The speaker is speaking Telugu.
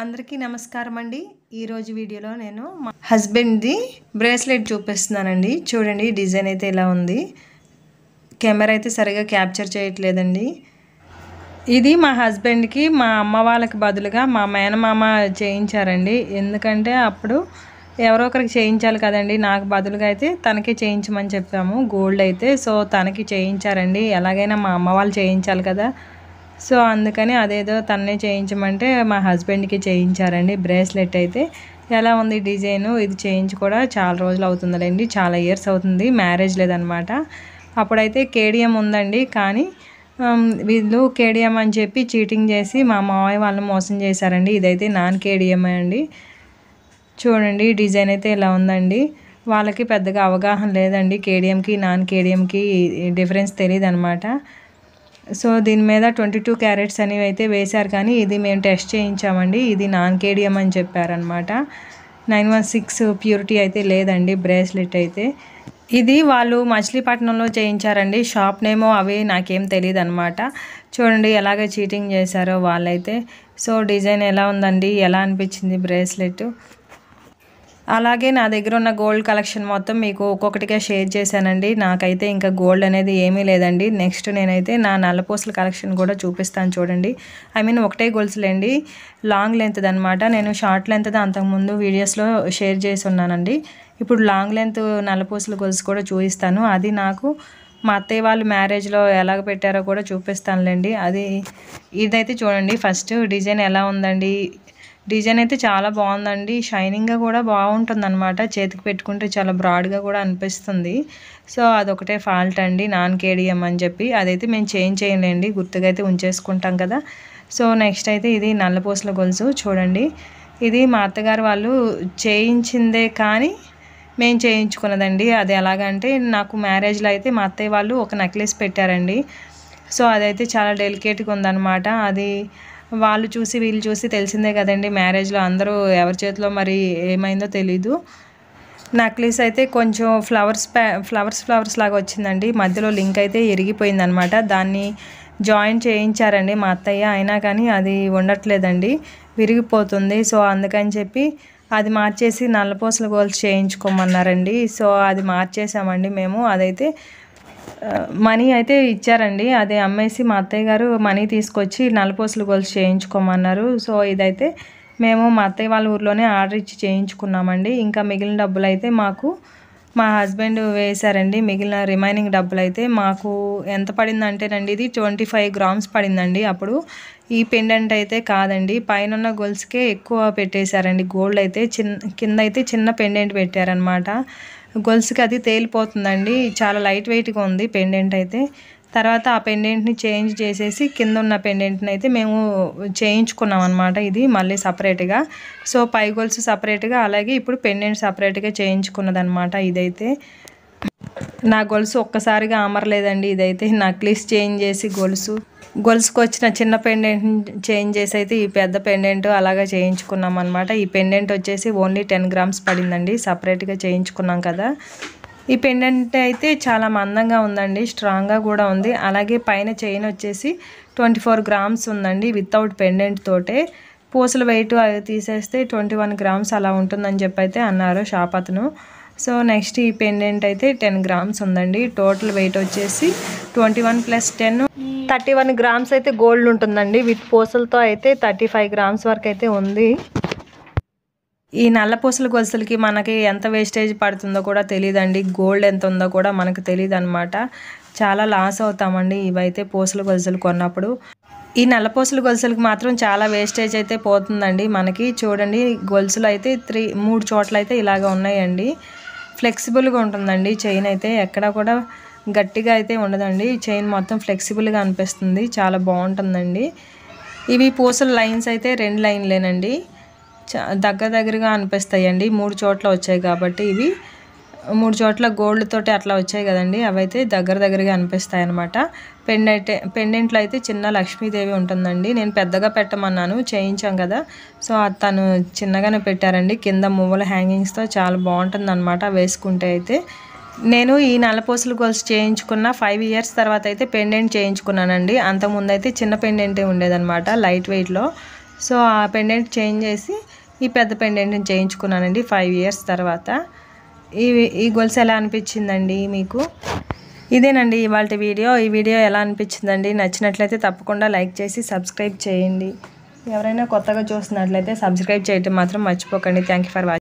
అందరికీ నమస్కారం అండి ఈరోజు వీడియోలో నేను మా హస్బెండ్ది బ్రేస్లెట్ చూపిస్తున్నానండి చూడండి డిజైన్ అయితే ఇలా ఉంది కెమెరా అయితే సరిగా క్యాప్చర్ చేయట్లేదండి ఇది మా హస్బెండ్కి మా అమ్మ వాళ్ళకి బదులుగా మా మేనమామ చేయించారండి ఎందుకంటే అప్పుడు ఎవరో ఒకరికి చేయించాలి కదండి నాకు బదులుగా అయితే తనకే చేయించమని చెప్పాము గోల్డ్ అయితే సో తనకి చేయించారండి ఎలాగైనా మా అమ్మ వాళ్ళు చేయించాలి కదా సో అందుకని అదేదో తన్నే చేయించమంటే మా హస్బెండ్కి చేయించారండి బ్రేస్లెట్ అయితే ఎలా ఉంది డిజైను ఇది చేయించి కూడా చాలా రోజులు అవుతుందండి చాలా ఇయర్స్ అవుతుంది మ్యారేజ్ లేదనమాట అప్పుడైతే కేడిఎం ఉందండి కానీ వీళ్ళు కేడిఎం అని చెప్పి చీటింగ్ చేసి మా మావయ్య వాళ్ళని మోసం చేశారండి ఇదైతే నాన్ కేడిఎం అండి చూడండి డిజైన్ అయితే ఇలా ఉందండి వాళ్ళకి పెద్దగా అవగాహన లేదండి కేడిఎంకి నాన్ కేడిఎంకి డిఫరెన్స్ తెలియదు అనమాట సో దీని మీద ట్వంటీ టూ క్యారెట్స్ అనేవి అయితే వేశారు కానీ ఇది మేము టెస్ట్ చేయించామండి ఇది నాన్ కేడియం అని చెప్పారనమాట నైన్ వన్ సిక్స్ ప్యూరిటీ అయితే లేదండి బ్రేస్లెట్ అయితే ఇది వాళ్ళు మచిలీపట్నంలో చేయించారండి షాప్ నేమో అవి నాకేం తెలియదు అనమాట చూడండి ఎలాగ చీటింగ్ చేశారో వాళ్ళైతే సో డిజైన్ ఎలా ఉందండి ఎలా అనిపించింది బ్రేస్లెట్ అలాగే నా దగ్గర ఉన్న గోల్డ్ కలెక్షన్ మొత్తం మీకు ఒక్కొక్కటిగా షేర్ చేశానండి నాకైతే ఇంకా గోల్డ్ అనేది ఏమీ లేదండి నెక్స్ట్ నేనైతే నా నల్లపూసల కలెక్షన్ కూడా చూపిస్తాను చూడండి ఐ మీన్ ఒకటే గొలుసులేండి లాంగ్ లెంత్ది అనమాట నేను షార్ట్ లెంత్ది అంతకుముందు వీడియోస్లో షేర్ చేసి ఉన్నానండి ఇప్పుడు లాంగ్ లెంత్ నల్లపూసల గొలుసు కూడా చూపిస్తాను అది నాకు మా అత్తయ్య వాళ్ళు మ్యారేజ్లో ఎలాగ పెట్టారో కూడా చూపిస్తానులేండి అది ఇదైతే చూడండి ఫస్ట్ డిజైన్ ఎలా ఉందండి డిజైన్ అయితే చాలా బాగుందండి షైనింగ్గా కూడా బాగుంటుంది అనమాట చేతికి పెట్టుకుంటే చాలా బ్రాడ్గా కూడా అనిపిస్తుంది సో అదొకటే ఫాల్ట్ అండి నాన్ కేడిఎం అని చెప్పి అదైతే మేము చేంజ్ చేయలేండి గుర్తుగా అయితే ఉంచేసుకుంటాం కదా సో నెక్స్ట్ అయితే ఇది నల్లపూసల గొలుసు చూడండి ఇది మా అత్తగారు వాళ్ళు చేయించిందే కానీ మేము చేయించుకున్నదండి అది ఎలాగంటే నాకు మ్యారేజ్లో అయితే మా అత్తయ్య వాళ్ళు ఒక నెక్లెస్ పెట్టారండి సో అదైతే చాలా డెలికేట్గా ఉందన్నమాట అది వాళ్ళు చూసి వీళ్ళు చూసి తెలిసిందే కదండి మ్యారేజ్లో అందరూ ఎవరి చేతిలో మరి ఏమైందో తెలీదు నెక్లెస్ అయితే కొంచెం ఫ్లవర్స్ ఫ్లవర్స్ ఫ్లవర్స్ లాగా వచ్చిందండి మధ్యలో లింక్ అయితే ఇరిగిపోయిందనమాట దాన్ని జాయిన్ చేయించారండి మా అత్తయ్య అయినా కానీ అది ఉండట్లేదండి విరిగిపోతుంది సో అందుకని చెప్పి అది మార్చేసి నల్లపూసల గోల్స్ చేయించుకోమన్నారండి సో అది మార్చేసామండి మేము అదైతే మనీ అయితే ఇచ్చారండి అదే అమ్మేసి మా అత్తయ్య గారు మనీ తీసుకొచ్చి నలపోసులు గొలుసు చేయించుకోమన్నారు సో ఇదైతే మేము మా అత్తయ్య వాళ్ళ ఊర్లోనే ఆర్డర్ ఇచ్చి చేయించుకున్నామండి ఇంకా మిగిలిన డబ్బులు అయితే మాకు మా హస్బెండ్ వేశారండి మిగిలిన రిమైనింగ్ డబ్బులు అయితే మాకు ఎంత పడిందంటేనండి ఇది ట్వంటీ ఫైవ్ గ్రామ్స్ పడిందండి అప్పుడు ఈ పెండెంట్ అయితే కాదండి పైన గొలుసుకే ఎక్కువ పెట్టేశారండి గోల్డ్ అయితే చిన్న కింద అయితే చిన్న పెండెంట్ పెట్టారనమాట గొలుసుకి అది తేలిపోతుందండి చాలా లైట్ వెయిట్గా ఉంది పెండెంట్ అయితే తర్వాత ఆ పెండెంట్ని చేంజ్ చేసేసి కింద ఉన్న పెండెంట్ని అయితే మేము చేయించుకున్నాం అనమాట ఇది మళ్ళీ సపరేట్గా సో పై గొలుసు సపరేట్గా అలాగే ఇప్పుడు పెండెంట్ సపరేట్గా చేయించుకున్నదనమాట ఇదైతే నా గొలుసు ఒక్కసారిగా అమరలేదండి ఇదైతే నక్లీస్ చేంజ్ చేసి గొలుసు గొలుసుకు వచ్చిన చిన్న పెండెంట్ చేంజ్ చేసి అయితే ఈ పెద్ద పెండెంట్ అలాగా చేయించుకున్నాం అనమాట ఈ పెండెంట్ వచ్చేసి ఓన్లీ టెన్ గ్రామ్స్ పడిందండి సపరేట్గా చేయించుకున్నాం కదా ఈ పెండెంట్ అయితే చాలా మందంగా ఉందండి స్ట్రాంగ్గా కూడా ఉంది అలాగే పైన చైన్ వచ్చేసి ట్వంటీ ఫోర్ గ్రామ్స్ ఉందండి వితౌట్ పెండెంట్ తోటే పూసలు వెయిట్ అవి తీసేస్తే ట్వంటీ వన్ గ్రామ్స్ అలా ఉంటుందని చెప్పైతే అన్నారు షాప్ అతను సో నెక్స్ట్ ఈ పెండెంట్ అయితే టెన్ గ్రామ్స్ ఉందండి టోటల్ వెయిట్ వచ్చేసి twenty one plus ten thirty one grams అయితే గోల్డ్ ఉంటుందండి విత్ పూసలతో అయితే థర్టీ ఫైవ్ గ్రామ్స్ వరకు అయితే ఉంది ఈ నల్ల పూసల గొలుసులకి మనకి ఎంత వేస్టేజ్ పడుతుందో కూడా తెలియదండి గోల్డ్ ఎంత ఉందో కూడా మనకు తెలియదు అనమాట చాలా లాస్ అవుతామండి ఇవైతే పూసల గొలుసులు కొన్నప్పుడు ఈ పూసల గొలుసులకు మాత్రం చాలా వేస్టేజ్ అయితే పోతుందండి మనకి చూడండి గొలుసులు అయితే త్రీ మూడు చోట్ల అయితే ఇలాగ ఉన్నాయండి ఫ్లెక్సిబుల్గా ఉంటుందండి చైన్ అయితే ఎక్కడా కూడా గట్టిగా అయితే ఉండదండి చైన్ మొత్తం ఫ్లెక్సిబుల్గా అనిపిస్తుంది చాలా బాగుంటుందండి ఇవి పూసల లైన్స్ అయితే రెండు లైన్లేనండి చ దగ్గర దగ్గరగా అనిపిస్తాయండి మూడు చోట్ల వచ్చాయి కాబట్టి ఇవి మూడు చోట్ల గోల్డ్ తోటి అట్లా వచ్చాయి కదండి అవైతే దగ్గర దగ్గరగా అనిపిస్తాయి అనమాట పెండైతే పెండెంట్లో అయితే చిన్న లక్ష్మీదేవి ఉంటుందండి నేను పెద్దగా పెట్టమన్నాను చేయించాం కదా సో తను చిన్నగానే పెట్టారండి కింద మువ్వల హ్యాంగింగ్స్తో చాలా బాగుంటుంది అనమాట వేసుకుంటే అయితే నేను ఈ నల్లపూసలు గోల్స్ చేయించుకున్న ఫైవ్ ఇయర్స్ తర్వాత అయితే పెండెంట్ చేయించుకున్నానండి అంతకుముందు అయితే చిన్న పెండెంటే ఉండేదన్నమాట లైట్ వెయిట్లో సో ఆ పెండెంట్ చేంజ్ చేసి ఈ పెద్ద పెండెంట్ని చేయించుకున్నానండి ఫైవ్ ఇయర్స్ తర్వాత ఈ ఈ గొలుసు ఎలా అనిపించిందండి మీకు ఇదేనండి ఇవాళ వీడియో ఈ వీడియో ఎలా అనిపించిందండి నచ్చినట్లయితే తప్పకుండా లైక్ చేసి సబ్స్క్రైబ్ చేయండి ఎవరైనా కొత్తగా చూస్తున్నట్లయితే సబ్స్క్రైబ్ చేయటం మాత్రం మర్చిపోకండి థ్యాంక్ ఫర్ వాచింగ్